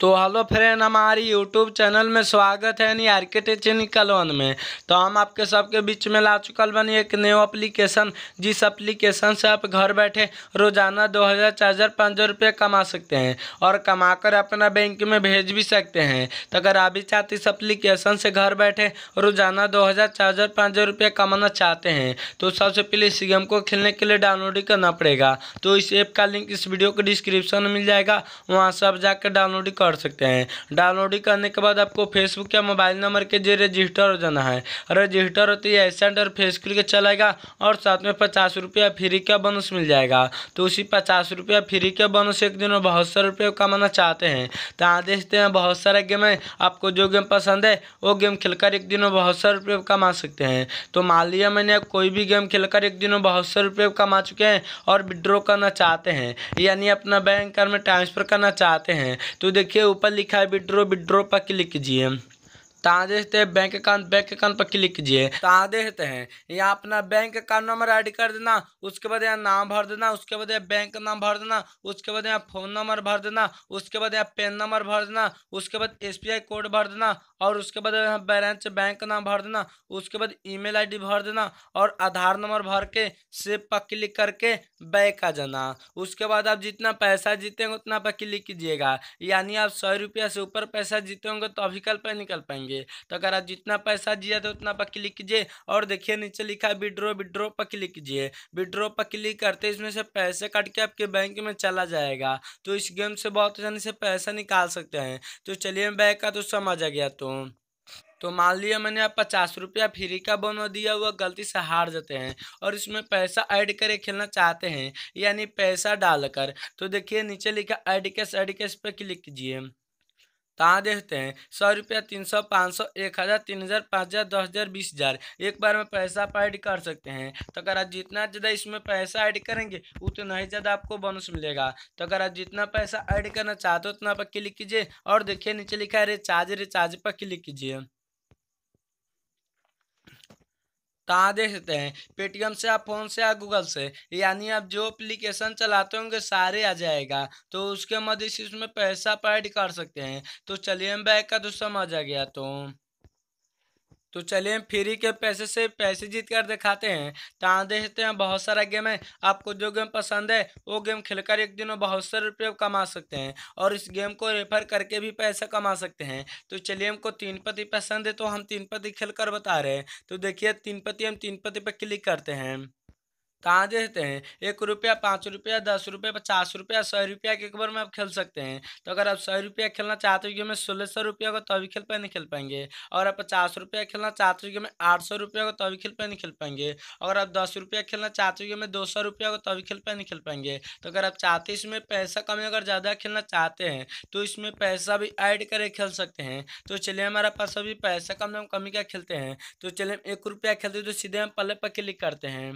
तो hello friend हमारी YouTube channel में स्वागत है यानी आर्किटेक्चर वन में तो हम आपके सबके बीच में ला चुकल बनी एक न्यू एप्लीकेशन जिस एप्लीकेशन से आप घर बैठे रोजाना दो हज़ार चार हज़ार पाँच हज़ार रुपये कमा सकते हैं और कमाकर अपना बैंक में भेज भी सकते हैं तो अगर आप भी चाहते इस अप्लीकेशन से घर बैठे रोजाना दो हज़ार चार हज़ार पाँच रुपये कमाना चाहते हैं तो सबसे पहले इस गेम को खेलने के लिए डाउनलोड करना पड़ेगा तो इस ऐप का लिंक इस वीडियो के डिस्क्रिप्शन में मिल जाएगा वहाँ से आप जाकर डाउनलोड कर कर सकते हैं डाउनलोडिंग करने के बाद आपको फेसबुक या मोबाइल नंबर के जरिए रजिस्टर हो जाना है रजिस्टर होते ही एसेंट अंडर फेस खुल के चलाएगा और साथ में पचास रुपया फ्री का बोनस मिल जाएगा तो उसी पचास रुपया फ्री का बोनस एक दिन में बहुत सारे रुपये कमाना चाहते हैं तो आदेश देखते हैं बहुत सारे गेम है आपको जो गेम पसंद है वो गेम खेलकर एक दिन में बहुत सारे रुपये कमा सकते हैं तो मान लिया मैंने कोई भी गेम खेलकर एक दिन में बहुत सारे रुपये कमा चुके हैं और विड्रॉ करना चाहते हैं यानी अपना बैंक अकाउंट में ट्रांसफ़र करना चाहते हैं तो देखिए देखिए ऊपर लिखा है विड्रो विड्रो पर क्लिक कीजिए ताँ देखते हैं बैंक अकाउंट बैंक अकाउंट पर क्लिक कीजिए ताँ देखते हैं यहाँ अपना बैंक अकाउंट नंबर ऐड कर देना उसके बाद यहाँ नाम भर देना उसके बाद यहाँ बैंक नाम भर देना उसके बाद यहाँ फ़ोन नंबर भर देना उसके बाद यहाँ पेन नंबर भर देना उसके बाद एस कोड भर देना और उसके बाद यहाँ बैलेंस बैंक का नाम भर देना उसके बाद ईमेल आईडी भर देना और आधार नंबर भर के सेव पर क्लिक करके बैक आ जाना उसके बाद आप जितना पैसा जीतेंगे उतना पर क्लिक कीजिएगा यानी आप सौ रुपया से ऊपर पैसा जीतेंगे तो अभी कल पर निकल पाएंगे तो अगर आप जितना पैसा जिया तो उतना पर क्लिक कीजिए और देखिए नीचे लिखा है विड्रो विड्रो पर क्लिक कीजिए विड्रो पर क्लिक करते इसमें से पैसे काट के आपके बैंक में चला जाएगा तो इस गेम से बहुत आसानी से पैसा निकाल सकते हैं तो चलिए बैक का तो समझ आ गया तो हूँ तो मान लिया मैंने आप पचास रुपया फ्री का बोनो दिया हुआ गलती से हार जाते हैं और इसमें पैसा ऐड करके खेलना चाहते हैं यानी पैसा डालकर तो देखिए नीचे लिखा ऐड कैश ऐड कैश पर क्लिक कीजिए तो देखते हैं सौ रुपया तीन सौ पाँच सौ एक हज़ार तीन हज़ार पाँच हज़ार दस हज़ार बीस हज़ार एक बार में पैसा आप ऐड कर सकते हैं तो अगर आप जितना ज़्यादा इसमें पैसा ऐड करेंगे उतना ही ज़्यादा आपको बोनस मिलेगा तो अगर आप जितना पैसा ऐड करना चाहते हो उतना पर क्लिक कीजिए और देखिए नीचे लिखा है रिचार्ज रिचार्ज पर क्लिक कीजिए कहाँ देख सकते हैं पेटीएम से आप फ़ोन से या गूगल से यानी आप जो अप्लीकेशन चलाते होंगे सारे आ जाएगा तो उसके मदद से उसमें पैसा पैड कर सकते हैं तो चलिए हम बैग का तो समझ आ गया तो तो चलिए फ्री के पैसे से पैसे जीत कर दिखाते हैं तो देखते हैं बहुत सारा गेम है आपको जो गेम पसंद है वो गेम खेलकर एक दिन में बहुत सारे रुपये कमा सकते हैं और इस गेम को रेफर करके भी पैसा कमा सकते हैं तो चलिए हमको तीन पति पसंद है तो हम तीन पति खेल कर बता रहे हैं तो देखिए तीन पति हम तीन पति पर क्लिक करते हैं कहाँ देते हैं एक रुपया पाँच रुपया दस रुपया पचास रुपया सौ रुपया के एक बार में आप खेल सकते हैं तो अगर आप सौ रुपया खेलना चाहते हो कि हमें सोलह सौ रुपया को तो तभी खेल पाए नहीं खेल पाएंगे अगर आप पचास रुपया खेलना चाहते हो कि हमें आठ सौ रुपया को तो तभी खेल पाए नहीं खेल पाएंगे अगर आप दस रुपया खेलना चाहते हो कि हमें दो सौ रुपया को तो तभी खेल पाए नहीं खेल पाएंगे तो अगर आप चाहते इसमें पैसा कमी अगर ज़्यादा खेलना चाहते हैं तो इसमें पैसा भी ऐड करके खेल सकते हैं तो चलिए हमारे पास अभी पैसा कम कमी का खेलते हैं तो चलिए हम एक रुपया खेलते हैं तो सीधे हम पल्ले पर क्लिक करते हैं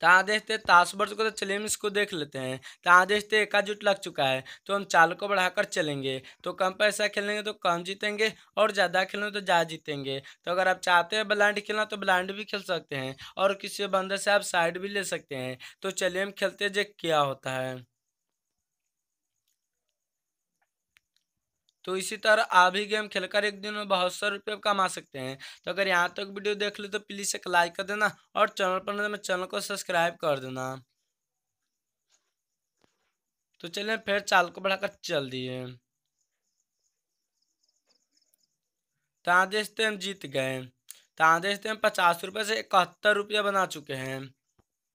तो आदेश दे ताशबर को तो चलिए हम इसको देख लेते हैं तो आदेश दे एकाजुट लग चुका है तो हम चाल को बढ़ाकर चलेंगे तो कम पैसा खेलेंगे तो कम जीतेंगे और ज़्यादा खेलेंगे तो ज़्यादा जीतेंगे तो अगर आप चाहते हैं ब्लाइंड खेलना तो ब्लाइंड भी खेल सकते हैं और किसी बंदे से आप साइड भी ले सकते हैं तो चलिए हम खेलते जे क्या होता है तो इसी तरह आप भी गेम खेलकर एक दिन में बहुत सौ रुपये कमा सकते हैं तो अगर यहाँ तक तो वीडियो देख लो तो प्लीज़ एक लाइक कर देना और चैनल पर नहीं तो चैनल को सब्सक्राइब कर देना तो चलिए फिर चाल को बढ़ाकर चल दिए तो आधे हम जीत गए तो आधे हम पचास रुपये से इकहत्तर रुपया बना चुके हैं